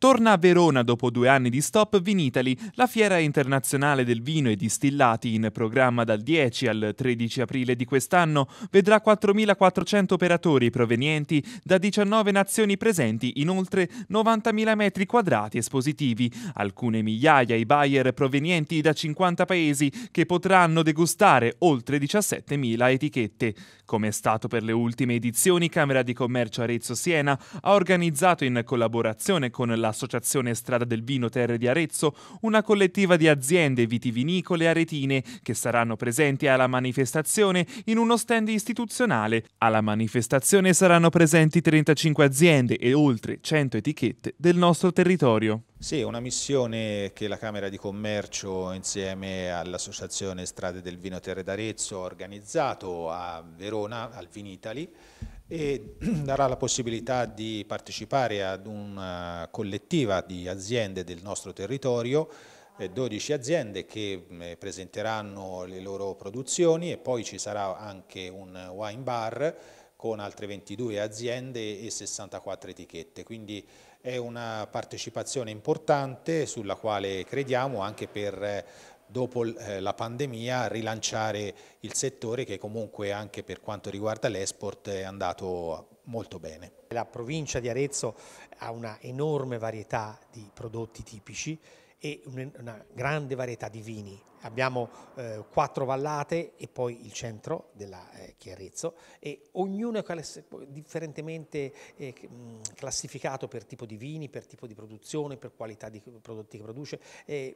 Torna a Verona dopo due anni di stop Vinitali, la fiera internazionale del vino e distillati in programma dal 10 al 13 aprile di quest'anno vedrà 4.400 operatori provenienti da 19 nazioni presenti in oltre 90.000 metri quadrati espositivi, alcune migliaia i buyer provenienti da 50 paesi che potranno degustare oltre 17.000 etichette. Come è stato per le ultime edizioni, Camera di Commercio Arezzo-Siena ha organizzato in collaborazione con la l'Associazione Strada del Vino Terre di Arezzo, una collettiva di aziende vitivinicole aretine che saranno presenti alla manifestazione in uno stand istituzionale. Alla manifestazione saranno presenti 35 aziende e oltre 100 etichette del nostro territorio. Sì, è una missione che la Camera di Commercio insieme all'Associazione Strade del Vino Terre d'Arezzo ha organizzato a Verona, al Vinitali, e darà la possibilità di partecipare ad una eh, collettiva di aziende del nostro territorio 12 eh, aziende che mm, eh, presenteranno le loro produzioni e poi ci sarà anche un wine bar con altre 22 aziende e 64 etichette, quindi è una partecipazione importante sulla quale crediamo anche per dopo eh, la pandemia rilanciare il settore che comunque anche per quanto riguarda l'export è andato molto bene. La provincia di Arezzo ha una enorme varietà di prodotti tipici e una grande varietà di vini. Abbiamo eh, quattro vallate e poi il centro della eh, Chiarezzo e ognuno è class differentemente eh, mm, classificato per tipo di vini, per tipo di produzione, per qualità di prodotti che produce.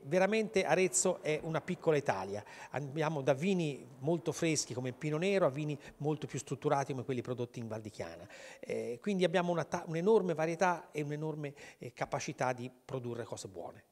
veramente Arezzo è una piccola Italia. Andiamo da vini molto freschi come il Pino Nero a vini molto più strutturati come quelli prodotti in Val di Chiana. Eh, quindi abbiamo un'enorme varietà e un'enorme eh, capacità di produrre cose buone.